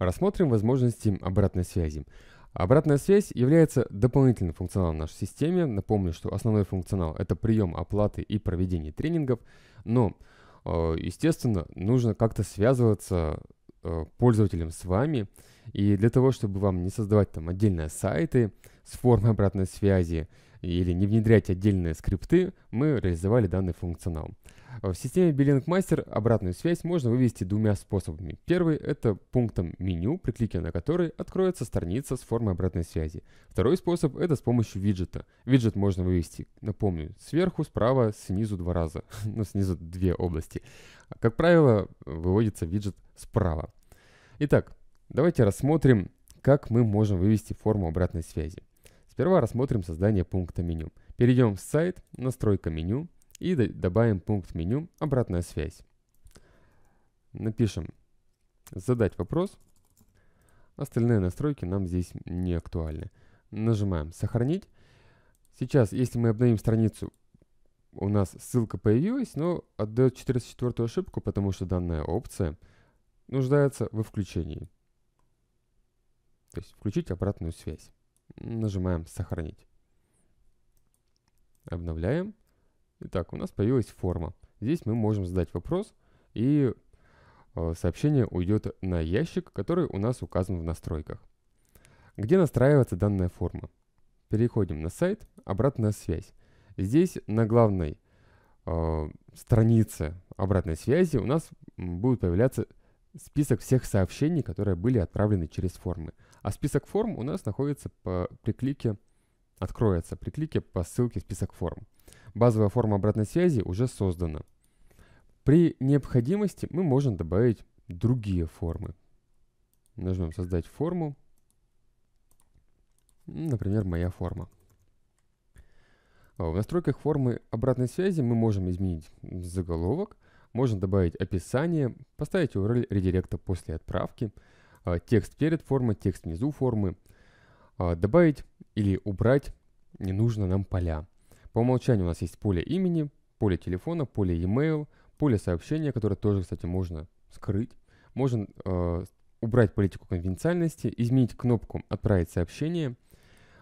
Рассмотрим возможности обратной связи. Обратная связь является дополнительным функционалом в нашей системе. Напомню, что основной функционал – это прием оплаты и проведение тренингов, но, э, естественно, нужно как-то связываться э, пользователям с вами, и для того, чтобы вам не создавать там отдельные сайты, с формой обратной связи или не внедрять отдельные скрипты, мы реализовали данный функционал. В системе Billing Master обратную связь можно вывести двумя способами. Первый – это пунктом меню, при клике на который откроется страница с формой обратной связи. Второй способ – это с помощью виджета. Виджет можно вывести, напомню, сверху, справа, снизу два раза. ну, снизу две области. Как правило, выводится виджет справа. Итак, давайте рассмотрим, как мы можем вывести форму обратной связи. Сперва рассмотрим создание пункта меню. Перейдем в сайт, настройка меню и добавим пункт меню «Обратная связь». Напишем «Задать вопрос». Остальные настройки нам здесь не актуальны. Нажимаем «Сохранить». Сейчас, если мы обновим страницу, у нас ссылка появилась, но отдает 44 ошибку, потому что данная опция нуждается во включении. То есть включить обратную связь. Нажимаем «Сохранить». Обновляем. Итак, у нас появилась форма. Здесь мы можем задать вопрос, и э, сообщение уйдет на ящик, который у нас указан в настройках. Где настраивается данная форма? Переходим на сайт «Обратная связь». Здесь на главной э, странице обратной связи у нас будет появляться список всех сообщений, которые были отправлены через формы. А список форм у нас находится по, при клике «Откроется» при клике по ссылке «Список форм». Базовая форма обратной связи уже создана. При необходимости мы можем добавить другие формы. Нажмем «Создать форму». Ну, например, «Моя форма». А в настройках формы обратной связи мы можем изменить заголовок, можем добавить описание, поставить URL редиректа после отправки – а, текст перед формой, текст внизу формы. А, добавить или убрать не нужно нам поля. По умолчанию у нас есть поле имени, поле телефона, поле e-mail, поле сообщения, которое тоже, кстати, можно скрыть. Можно э, убрать политику конфиденциальности, изменить кнопку «Отправить сообщение»,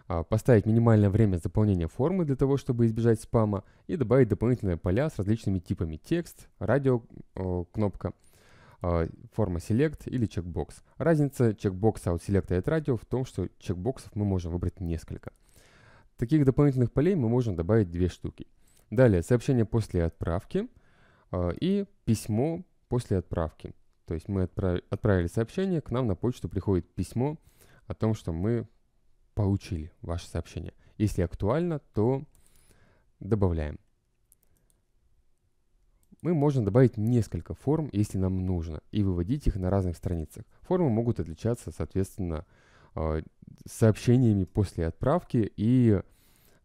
э, поставить минимальное время заполнения формы для того, чтобы избежать спама, и добавить дополнительные поля с различными типами текст, радио, э, кнопка – а, форма Select или чекбокс. Разница чекбокса от Select и от Radio в том, что чекбоксов мы можем выбрать несколько. Таких дополнительных полей мы можем добавить две штуки. Далее сообщение после отправки а, и письмо после отправки. То есть мы отправили сообщение, к нам на почту приходит письмо о том, что мы получили ваше сообщение. Если актуально, то добавляем мы можем добавить несколько форм, если нам нужно, и выводить их на разных страницах. Формы могут отличаться, соответственно, э, сообщениями после отправки и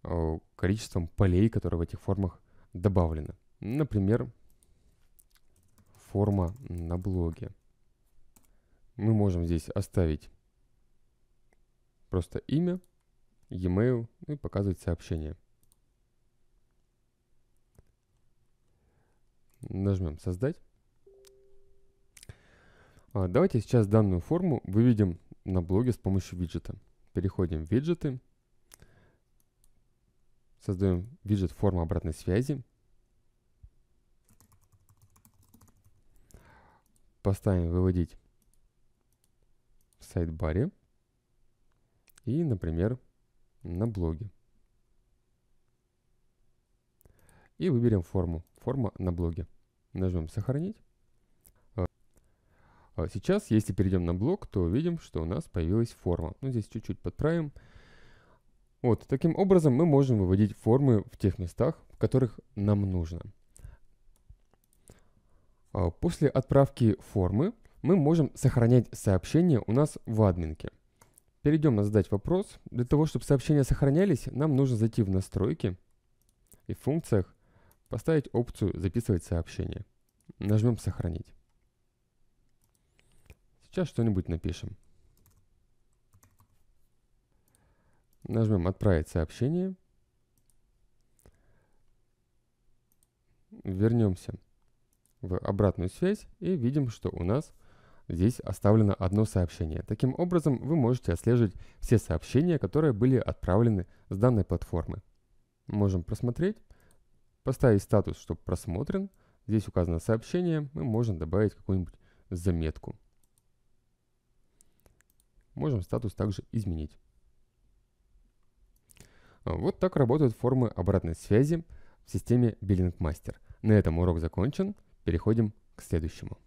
э, количеством полей, которые в этих формах добавлены. Например, форма на блоге. Мы можем здесь оставить просто имя, e-mail и показывать сообщение. Нажмем «Создать». А, давайте сейчас данную форму выведем на блоге с помощью виджета. Переходим в виджеты. Создаем виджет формы обратной связи. Поставим «Выводить» в сайт-баре. И, например, на блоге. И выберем форму форма на блоге. Нажмем «Сохранить». А, а сейчас, если перейдем на блог то видим, что у нас появилась форма. Ну, здесь чуть-чуть подправим. Вот, таким образом мы можем выводить формы в тех местах, в которых нам нужно. А после отправки формы мы можем сохранять сообщение у нас в админке. Перейдем на «Задать вопрос». Для того, чтобы сообщения сохранялись, нам нужно зайти в «Настройки» и «Функциях» Поставить опцию «Записывать сообщение». Нажмем «Сохранить». Сейчас что-нибудь напишем. Нажмем «Отправить сообщение». Вернемся в обратную связь и видим, что у нас здесь оставлено одно сообщение. Таким образом, вы можете отслеживать все сообщения, которые были отправлены с данной платформы. Можем просмотреть. Поставить статус, что просмотрен. Здесь указано сообщение, мы можем добавить какую-нибудь заметку. Можем статус также изменить. А, вот так работают формы обратной связи в системе Billingmaster. На этом урок закончен. Переходим к следующему.